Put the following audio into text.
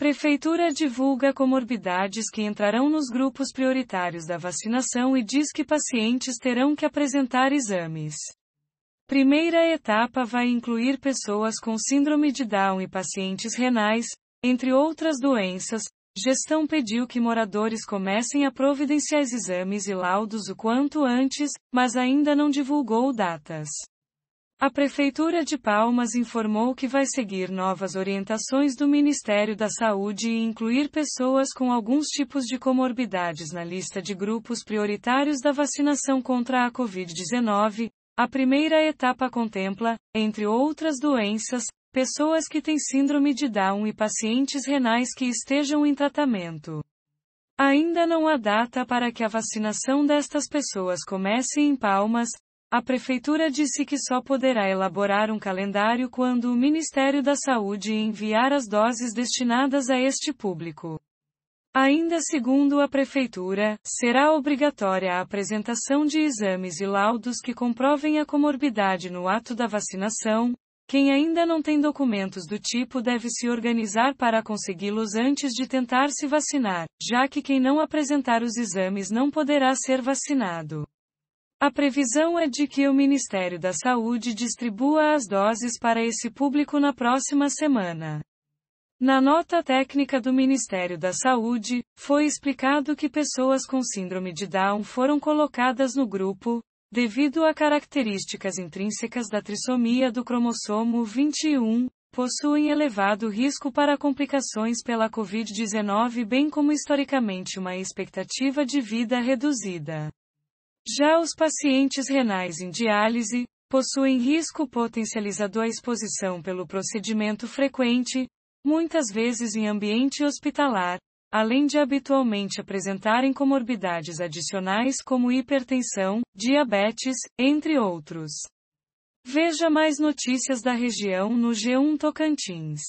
Prefeitura divulga comorbidades que entrarão nos grupos prioritários da vacinação e diz que pacientes terão que apresentar exames. Primeira etapa vai incluir pessoas com síndrome de Down e pacientes renais, entre outras doenças. Gestão pediu que moradores comecem a providenciar exames e laudos o quanto antes, mas ainda não divulgou datas. A Prefeitura de Palmas informou que vai seguir novas orientações do Ministério da Saúde e incluir pessoas com alguns tipos de comorbidades na lista de grupos prioritários da vacinação contra a Covid-19. A primeira etapa contempla, entre outras doenças, pessoas que têm síndrome de Down e pacientes renais que estejam em tratamento. Ainda não há data para que a vacinação destas pessoas comece em Palmas, a Prefeitura disse que só poderá elaborar um calendário quando o Ministério da Saúde enviar as doses destinadas a este público. Ainda segundo a Prefeitura, será obrigatória a apresentação de exames e laudos que comprovem a comorbidade no ato da vacinação. Quem ainda não tem documentos do tipo deve se organizar para consegui-los antes de tentar se vacinar, já que quem não apresentar os exames não poderá ser vacinado. A previsão é de que o Ministério da Saúde distribua as doses para esse público na próxima semana. Na nota técnica do Ministério da Saúde, foi explicado que pessoas com síndrome de Down foram colocadas no grupo, devido a características intrínsecas da trissomia do cromossomo 21, possuem elevado risco para complicações pela Covid-19, bem como historicamente uma expectativa de vida reduzida. Já os pacientes renais em diálise possuem risco potencializado à exposição pelo procedimento frequente, muitas vezes em ambiente hospitalar, além de habitualmente apresentarem comorbidades adicionais como hipertensão, diabetes, entre outros. Veja mais notícias da região no G1 Tocantins.